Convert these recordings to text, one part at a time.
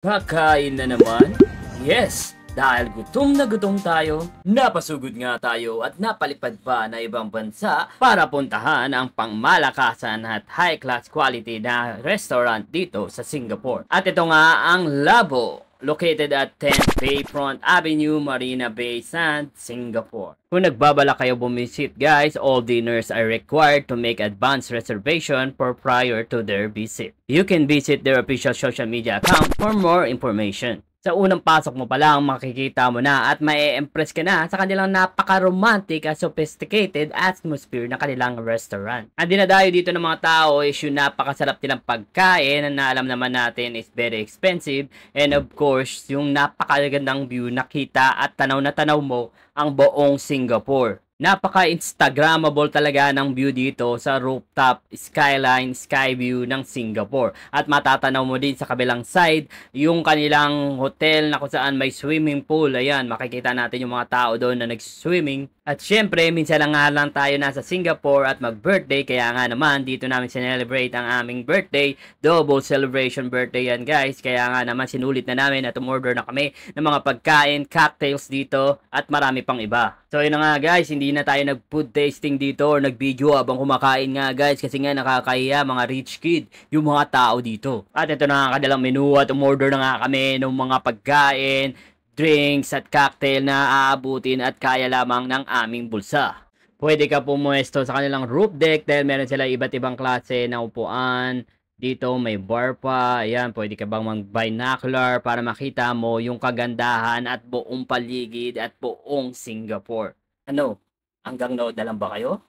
Kakain na naman? Yes! Dahil gutom na gutom tayo, napasugod nga tayo at napalipad pa na ibang bansa para puntahan ang pangmalakasan at high class quality na restaurant dito sa Singapore. At ito nga ang Labo located at 10 Bayfront Avenue, Marina Bay Sands, Singapore. Kung nagbabalak kayo bumisit guys, all dinners are required to make advance reservation for prior to their visit. You can visit their official social media account for more information. Sa unang pasok mo pa lang, makikita mo na at mae-impress ka na sa kanilang napaka-romantic at sophisticated atmosphere ng kanilang restaurant. Ang dinadayo dito ng mga tao is yung napakasarap nilang pagkain na alam naman natin is very expensive and of course, yung napakagandang view nakita at tanaw na tanaw mo ang buong Singapore. Napaka-instagrammable talaga ng view dito sa rooftop skyline, sky view ng Singapore. At matatanaw mo din sa kabilang side yung kanilang hotel na kung saan may swimming pool. Ayan, makikita natin yung mga tao doon na nag-swimming. At syempre, minsan lang nga lang tayo nasa Singapore at mag-birthday. Kaya nga naman, dito namin celebrate ang aming birthday. Double celebration birthday yan guys. Kaya nga naman, sinulit na namin at umorder na kami ng mga pagkain, cocktails dito at marami pang iba. So yun nga guys, hindi hindi na tayo nag-food tasting dito or nag-video habang kumakain nga guys kasi nga nakakahiya mga rich kid yung mga tao dito. At ito na nga kadalang menu at umorder na nga kami ng mga pagkain, drinks at cocktail na aabutin at kaya lamang ng aming bulsa. Pwede ka pumuesto sa kanilang roof deck dahil meron sila iba't ibang klase na upuan. Dito may bar pa. Ayan, pwede ka bang mag-binocular para makita mo yung kagandahan at buong paligid at buong Singapore. Ano, Hanggang nood na lang ba kayo?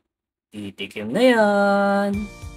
Titikim na yan!